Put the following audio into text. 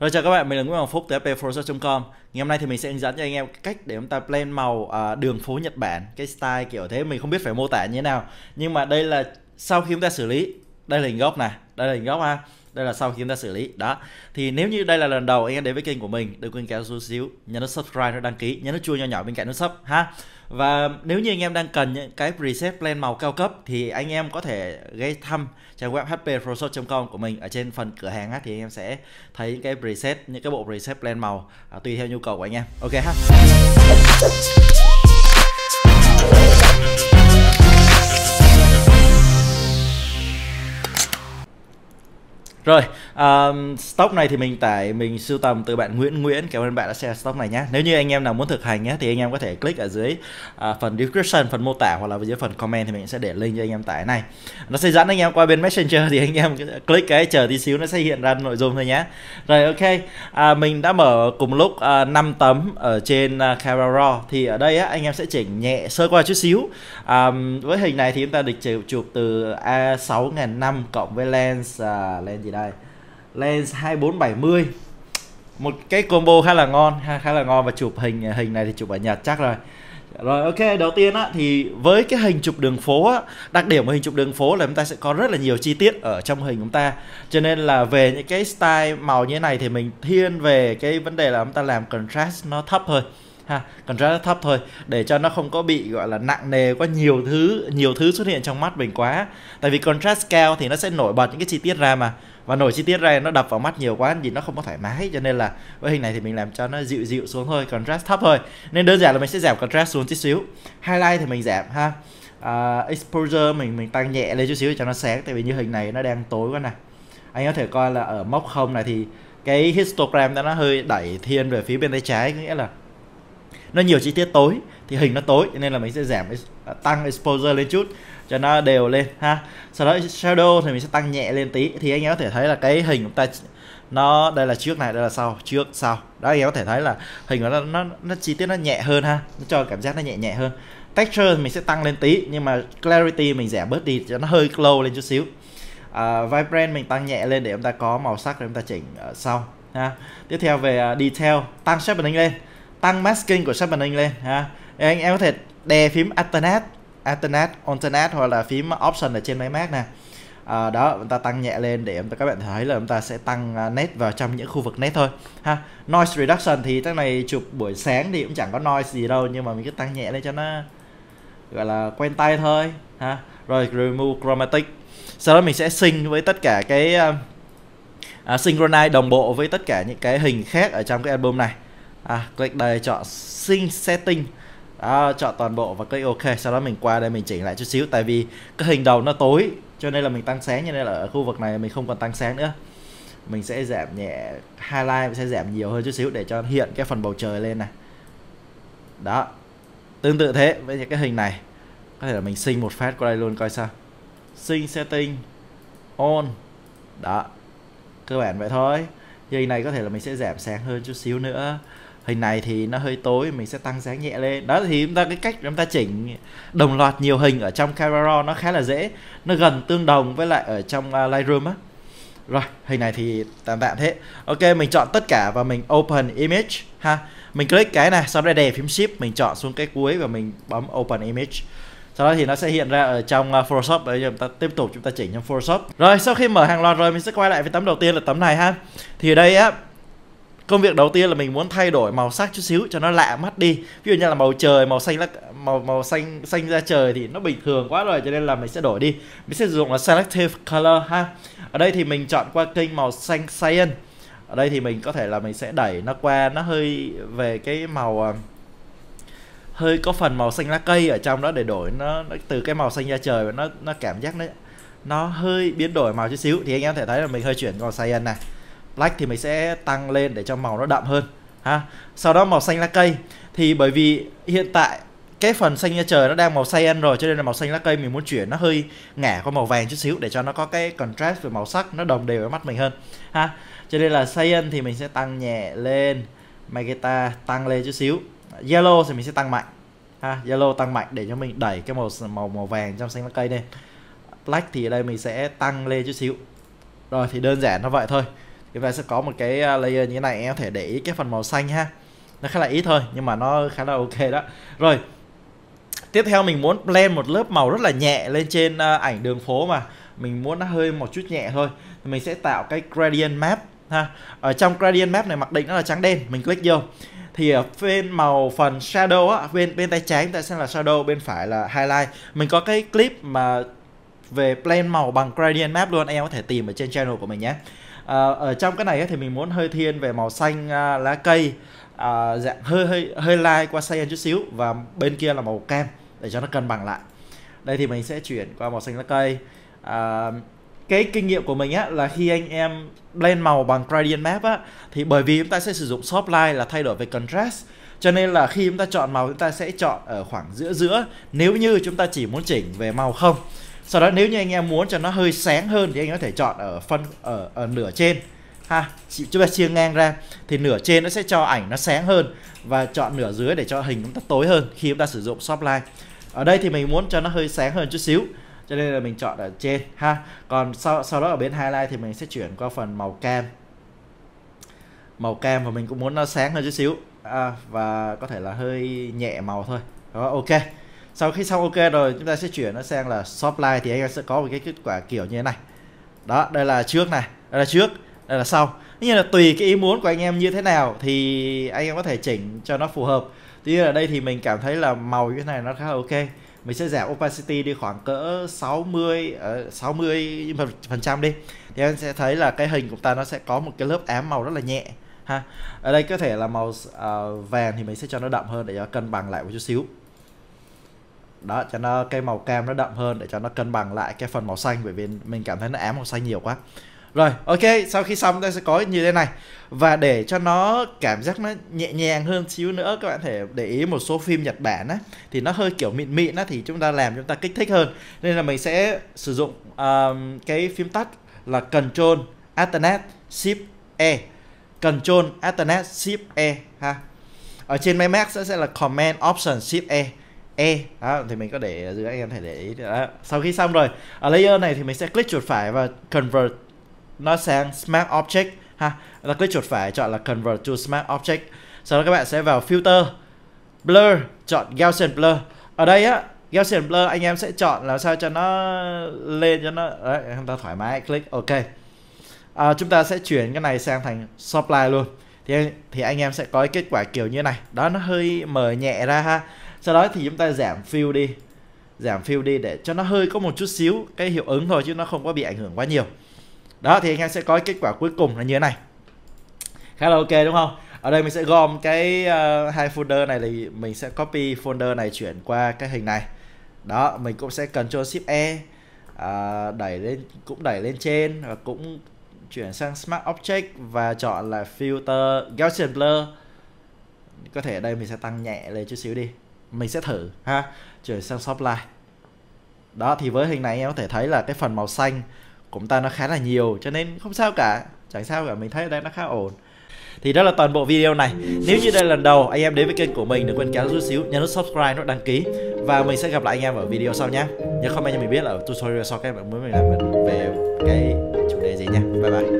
Rồi chào các bạn, mình là Nguyễn Hoàng Phúc từ fpforza.com Ngày hôm nay thì mình sẽ hướng dẫn cho anh em cách để chúng ta plan màu à, đường phố Nhật Bản Cái style kiểu thế mình không biết phải mô tả như thế nào Nhưng mà đây là sau khi chúng ta xử lý Đây là hình gốc này, đây là hình gốc ha đây là sau khi chúng ta xử lý đó thì nếu như đây là lần đầu anh em đến với kênh của mình đừng quên kéo xuống xíu nhấn nút subscribe nó đăng ký nhấn nút chuông nhỏ nhỏ bên cạnh nút sub ha và nếu như anh em đang cần những cái preset plan màu cao cấp thì anh em có thể ghé thăm trang web hpprosot.com của mình ở trên phần cửa hàng thì anh em sẽ thấy những cái preset những cái bộ preset plan màu à, tùy theo nhu cầu của anh em ok ha rồi um, stock này thì mình tải mình sưu tầm từ bạn Nguyễn Nguyễn cảm ơn bạn đã share stock này nhé nếu như anh em nào muốn thực hành nhé thì anh em có thể click ở dưới uh, phần description phần mô tả hoặc là dưới phần comment thì mình sẽ để link cho anh em tải này nó sẽ dẫn anh em qua bên messenger thì anh em click cái chờ tí xíu nó sẽ hiện ra nội dung thôi nhé rồi ok à, mình đã mở cùng lúc uh, à, 5 tấm ở trên uh, à, Carraro thì ở đây á, anh em sẽ chỉnh nhẹ sơ qua chút xíu um, với hình này thì chúng ta được chụp từ a 6005 cộng với lens uh, lens gì đó đây lens 2470 một cái combo khá là ngon khá là ngon và chụp hình hình này thì chụp ở Nhật chắc rồi rồi ok đầu tiên á thì với cái hình chụp đường phố á đặc điểm của hình chụp đường phố là chúng ta sẽ có rất là nhiều chi tiết ở trong hình chúng ta cho nên là về những cái style màu như thế này thì mình thiên về cái vấn đề là chúng ta làm contrast nó thấp hơn ha contrast thấp thôi để cho nó không có bị gọi là nặng nề quá nhiều thứ nhiều thứ xuất hiện trong mắt mình quá tại vì contrast cao thì nó sẽ nổi bật những cái chi tiết ra mà và nổi chi tiết ra nó đập vào mắt nhiều quá thì nó không có thoải mái cho nên là với hình này thì mình làm cho nó dịu dịu xuống thôi contrast thấp thôi nên đơn giản là mình sẽ giảm contrast xuống chút xíu highlight thì mình giảm ha uh, exposure mình mình tăng nhẹ lên chút xíu cho nó sáng tại vì như hình này nó đang tối quá nè anh có thể coi là ở mốc không này thì cái histogram đó nó hơi đẩy thiên về phía bên tay trái có nghĩa là nó nhiều chi tiết tối thì hình nó tối nên là mình sẽ giảm à, tăng exposure lên chút cho nó đều lên ha sau đó shadow thì mình sẽ tăng nhẹ lên tí thì anh em có thể thấy là cái hình chúng ta nó đây là trước này đây là sau trước sau đó anh em có thể thấy là hình của nó nó nó chi tiết nó nhẹ hơn ha nó cho cảm giác nó nhẹ nhẹ hơn texture mình sẽ tăng lên tí nhưng mà clarity mình giảm bớt đi cho nó hơi glow lên chút xíu uh, vibrant mình tăng nhẹ lên để chúng ta có màu sắc để chúng ta chỉnh uh, sau ha tiếp theo về uh, detail tăng sharpening lên tăng masking của sharpening lên ha anh em có thể đè phím alternate alternate alternate hoặc là phím option ở trên máy mac nè à, đó chúng ta tăng nhẹ lên để chúng ta các bạn thấy là chúng ta sẽ tăng à, nét vào trong những khu vực nét thôi ha noise reduction thì cái này chụp buổi sáng thì cũng chẳng có noise gì đâu nhưng mà mình cứ tăng nhẹ lên cho nó gọi là quen tay thôi ha rồi remove chromatic sau đó mình sẽ sync với tất cả cái uh, synchronize đồng bộ với tất cả những cái hình khác ở trong cái album này à, click đây chọn sync setting à, chọn toàn bộ và click ok sau đó mình qua đây mình chỉnh lại chút xíu tại vì cái hình đầu nó tối cho nên là mình tăng sáng như nên là ở khu vực này mình không còn tăng sáng nữa mình sẽ giảm nhẹ highlight mình sẽ giảm nhiều hơn chút xíu để cho hiện cái phần bầu trời lên này đó tương tự thế với cái hình này có thể là mình sinh một phát qua đây luôn coi sao sinh setting on đó cơ bản vậy thôi hình này có thể là mình sẽ giảm sáng hơn chút xíu nữa hình này thì nó hơi tối mình sẽ tăng sáng nhẹ lên đó thì chúng ta cái cách chúng ta chỉnh đồng loạt nhiều hình ở trong Camera Raw nó khá là dễ nó gần tương đồng với lại ở trong uh, Lightroom á rồi hình này thì tạm tạm thế ok mình chọn tất cả và mình open image ha mình click cái này sau đây đè phím shift mình chọn xuống cái cuối và mình bấm open image sau đó thì nó sẽ hiện ra ở trong uh, Photoshop để chúng ta tiếp tục chúng ta chỉnh trong Photoshop rồi sau khi mở hàng loạt rồi mình sẽ quay lại với tấm đầu tiên là tấm này ha thì ở đây á công việc đầu tiên là mình muốn thay đổi màu sắc chút xíu cho nó lạ mắt đi ví dụ như là màu trời màu xanh là màu màu xanh xanh ra trời thì nó bình thường quá rồi cho nên là mình sẽ đổi đi mình sẽ sử dụng là selective color ha ở đây thì mình chọn qua kênh màu xanh cyan ở đây thì mình có thể là mình sẽ đẩy nó qua nó hơi về cái màu à, hơi có phần màu xanh lá cây ở trong đó để đổi nó, nó từ cái màu xanh ra trời và nó nó cảm giác nó nó hơi biến đổi màu chút xíu thì anh em có thể thấy là mình hơi chuyển màu cyan này black thì mình sẽ tăng lên để cho màu nó đậm hơn ha sau đó màu xanh lá cây thì bởi vì hiện tại cái phần xanh da trời nó đang màu cyan rồi cho nên là màu xanh lá cây mình muốn chuyển nó hơi ngả qua màu vàng chút xíu để cho nó có cái contrast về màu sắc nó đồng đều với mắt mình hơn ha cho nên là cyan thì mình sẽ tăng nhẹ lên magenta tăng lên chút xíu yellow thì mình sẽ tăng mạnh ha yellow tăng mạnh để cho mình đẩy cái màu màu màu vàng trong xanh lá cây lên black thì ở đây mình sẽ tăng lên chút xíu rồi thì đơn giản nó vậy thôi chúng ta sẽ có một cái à, layer như thế này em có thể để ý cái phần màu xanh ha nó khá là ít thôi nhưng mà nó khá là ok đó rồi tiếp theo mình muốn blend một lớp màu rất là nhẹ lên trên à, ảnh đường phố mà mình muốn nó hơi một chút nhẹ thôi thì mình sẽ tạo cái gradient map ha ở trong gradient map này mặc định nó là trắng đen mình click vô thì ở bên màu phần shadow á bên bên tay trái chúng ta sẽ là shadow bên phải là highlight mình có cái clip mà về blend màu bằng gradient map luôn em có thể tìm ở trên channel của mình nhé à, ở trong cái này thì mình muốn hơi thiên về màu xanh à, lá cây à, dạng hơi hơi hơi lai qua xanh chút xíu và bên kia là màu kem để cho nó cân bằng lại đây thì mình sẽ chuyển qua màu xanh lá cây à, cái kinh nghiệm của mình á là khi anh em lên màu bằng gradient map á thì bởi vì chúng ta sẽ sử dụng soft light là thay đổi về contrast cho nên là khi chúng ta chọn màu chúng ta sẽ chọn ở khoảng giữa giữa nếu như chúng ta chỉ muốn chỉnh về màu không sau đó nếu như anh em muốn cho nó hơi sáng hơn thì anh em có thể chọn ở phân ở, ở nửa trên ha chúng ta chia ngang ra thì nửa trên nó sẽ cho ảnh nó sáng hơn và chọn nửa dưới để cho hình chúng ta tối hơn khi chúng ta sử dụng soft line ở đây thì mình muốn cho nó hơi sáng hơn chút xíu cho nên là mình chọn ở trên ha còn sau sau đó ở bên highlight thì mình sẽ chuyển qua phần màu cam màu cam và mình cũng muốn nó sáng hơn chút xíu à, và có thể là hơi nhẹ màu thôi đó ok sau khi xong ok rồi chúng ta sẽ chuyển nó sang là supply thì anh em sẽ có một cái kết quả kiểu như thế này đó đây là trước này đây là trước đây là sau như là tùy cái ý muốn của anh em như thế nào thì anh em có thể chỉnh cho nó phù hợp tuy nhiên ở đây thì mình cảm thấy là màu như thế này nó khá là ok mình sẽ giảm opacity đi khoảng cỡ 60 uh, 60 phần trăm đi thì anh sẽ thấy là cái hình của ta nó sẽ có một cái lớp ám màu rất là nhẹ ha ở đây có thể là màu uh, vàng thì mình sẽ cho nó đậm hơn để cho cân bằng lại một chút xíu đó cho nó cây màu cam nó đậm hơn để cho nó cân bằng lại cái phần màu xanh bởi vì mình cảm thấy nó ám màu xanh nhiều quá rồi ok sau khi xong ta sẽ có như thế này và để cho nó cảm giác nó nhẹ nhàng hơn xíu nữa các bạn thể để ý một số phim Nhật Bản á thì nó hơi kiểu mịn mịn á thì chúng ta làm chúng ta kích thích hơn nên là mình sẽ sử dụng um, cái phím tắt là Control Alternate Shift E Control Alternate Shift E ha ở trên máy Mac sẽ là Command Option Shift E E đó, thì mình có để dưới anh em thể để ý đó. sau khi xong rồi ở layer này thì mình sẽ click chuột phải và convert nó sang smart object ha là click chuột phải chọn là convert to smart object sau đó các bạn sẽ vào filter blur chọn Gaussian blur ở đây á Gaussian blur anh em sẽ chọn làm sao cho nó lên cho nó đấy chúng ta thoải mái click ok à, chúng ta sẽ chuyển cái này sang thành supply luôn thì thì anh em sẽ có cái kết quả kiểu như này đó nó hơi mở nhẹ ra ha sau đó thì chúng ta giảm fill đi giảm fill đi để cho nó hơi có một chút xíu cái hiệu ứng thôi chứ nó không có bị ảnh hưởng quá nhiều đó thì anh em sẽ có kết quả cuối cùng là như thế này khá là ok đúng không ở đây mình sẽ gom cái uh, hai folder này thì mình sẽ copy folder này chuyển qua cái hình này đó mình cũng sẽ cần cho ship e uh, đẩy lên cũng đẩy lên trên và cũng chuyển sang smart object và chọn là filter gaussian blur có thể ở đây mình sẽ tăng nhẹ lên chút xíu đi mình sẽ thử ha chuyển sang shop line đó thì với hình này em có thể thấy là cái phần màu xanh của ta nó khá là nhiều cho nên không sao cả chẳng sao cả mình thấy ở đây nó khá ổn thì đó là toàn bộ video này nếu như đây là lần đầu anh em đến với kênh của mình đừng quên kéo chút xíu nhấn nút subscribe nút đăng ký và mình sẽ gặp lại anh em ở video sau nhé nhớ comment cho mình biết là tutorial sau các bạn muốn mình làm về cái chủ đề gì nha bye bye